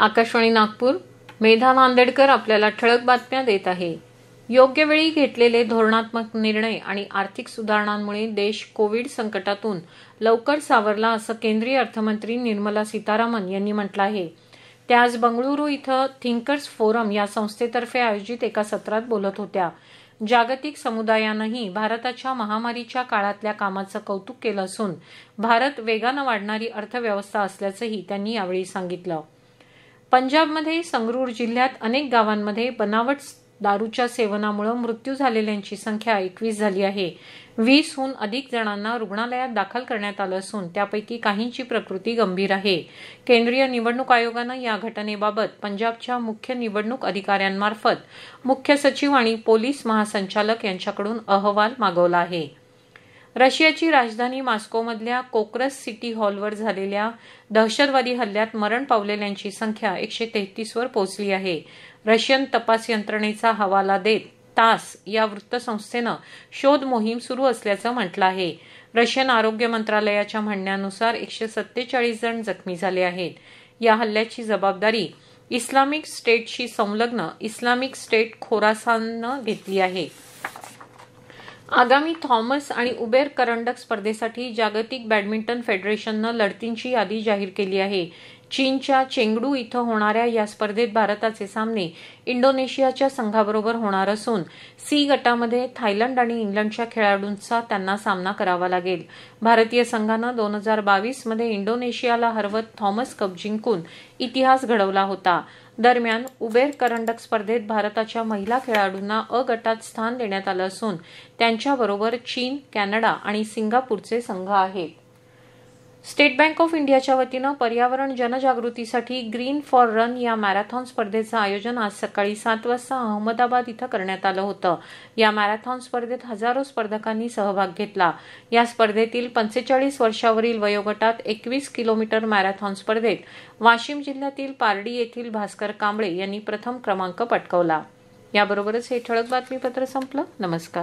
आकाशवाणी नागपूर मेधा नांदेडकर आपल्याला ठळक बातम्या देत आहे योग्य वेळी घेतलेले धोरणात्मक निर्णय आणि आर्थिक सुधारणांमुळे देश कोविड संकटातून लवकर सावरला असं केंद्रीय अर्थमंत्री निर्मला सीतारामन यांनी म्हटलं आहे त्या आज बंगळुरू इथं थिंकर्स फोरम या संस्थेतर्फे आयोजित एका सत्रात बोलत होत्या जागतिक समुदायानंही भारताच्या महामारीच्या काळातल्या कामाचं कौतुक केलं असून भारत वेगानं वाढणारी अर्थव्यवस्था असल्याचंही त्यांनी यावेळी सांगितलं पंजाबमध्ये संगरूर जिल्ह्यात अनेक गावांमध्ये बनावट दारूच्या सेवनामुळे मृत्यू झालेल्यांची संख्या एकवीस झाली आहे वीसहून अधिक जणांना रुग्णालयात दाखल करण्यात आलं असून त्यापैकी काहींची प्रकृती गंभीर आहे केंद्रीय निवडणूक आयोगानं या घटनेबाबत पंजाबच्या मुख्य निवडणूक अधिकाऱ्यांमार्फत मुख्य सचिव आणि पोलीस महासंचालक यांच्याकडून अहवाल मागवला आहे रशियाची राजधानी मास्कोमधल्या कोक्रस सिटी हॉलवर झालेल्या दहशतवादी हल्ल्यात मरण पावलेल्यांची संख्या एकशे तेहतीसवर पोहोचली आहे रशियन तपास यंत्रणेचा हवाला देत तास या वृत्तसंस्थेनं शोध मोहीम सुरू असल्याचं म्हटलं आहे रशियन आरोग्य मंत्रालयाच्या म्हणण्यानुसार एकशे सत्तेचाळीस जण जखमी झाले आहेत या हल्ल्याची जबाबदारी इस्लामिक स्टेटशी संलग्न इस्लामिक स्टेट खोरासाननं घेतली आहे आगामी थॉमस आणि उबेर करंडक स्पर्धेसाठी जागतिक बॅडमिंटन फेडरेशननं लढतींची यादी जाहीर केली आहे चीनच्या चेंगडू इथं होणाऱ्या या स्पर्धेत भारताचे सामने इंडोनेशियाच्या संघाबरोबर होणार असून सी गटामध्ये थायलंड आणि इंग्लंडच्या खेळाडूंचा त्यांना सामना करावा लागेल भारतीय संघानं दोन हजार बावीसमध्ये इंडोनेशियाला हरवत थॉमस कप जिंकून इतिहास घडवला होता दरम्यान उबेर करंडक स्पर्धेत भारताच्या महिला खेळाडूंना अ गटात स्थान देण्यात आलं असून त्यांच्याबरोबर चीन कॅनडा आणि सिंगापूरचे संघ आहेत स्टेट बँक ऑफ इंडियाच्या वतीनं पर्यावरण जनजागृतीसाठी ग्रीन फॉर रन या मॅरेथॉन स्पर्धेचं आयोजन आज सकाळी सात वाजता अहमदाबाद इथं करण्यात आलं होतं या मॅरेथॉन स्पर्धेत हजारो स्पर्धकांनी सहभाग घेतला या स्पर्धेतील पंचेचाळीस वर्षावरील वयोगटात एकवीस किलोमीटर मॅरेथॉन स्पर्धेत वाशिम जिल्ह्यातील पारडी येथील भास्कर कांबळे यांनी प्रथम क्रमांक पटकवला याबरोबरच हे ठळक बातमीपत्र संपलं नमस्कार